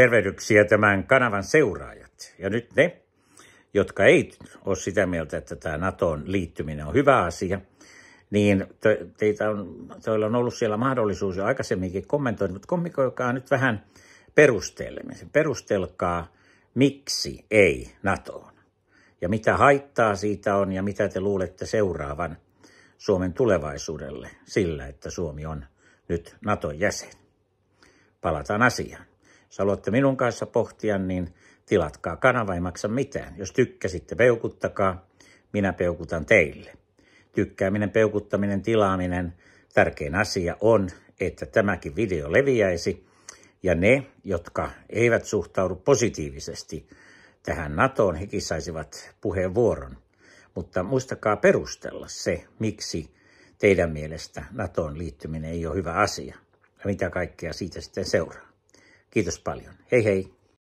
Tervehdyksiä tämän kanavan seuraajat. Ja nyt ne, jotka ei ole sitä mieltä, että tämä NATOon liittyminen on hyvä asia, niin teitä on, teillä on ollut siellä mahdollisuus jo aikaisemminkin kommentoida, mutta kommikoikaa nyt vähän perusteellemisen. Perustelkaa, miksi ei NATOon ja mitä haittaa siitä on ja mitä te luulette seuraavan Suomen tulevaisuudelle sillä, että Suomi on nyt NATO jäsen. Palataan asiaan jos haluatte minun kanssa pohtia, niin tilatkaa kanava, ei maksa mitään. Jos tykkäsitte, peukuttakaa, minä peukutan teille. Tykkääminen, peukuttaminen, tilaaminen, tärkein asia on, että tämäkin video leviäisi ja ne, jotka eivät suhtaudu positiivisesti tähän NATOon, hekin saisivat puheenvuoron. Mutta muistakaa perustella se, miksi teidän mielestä NATOon liittyminen ei ole hyvä asia ja mitä kaikkea siitä sitten seuraa. Kiitos paljon. Hei hei.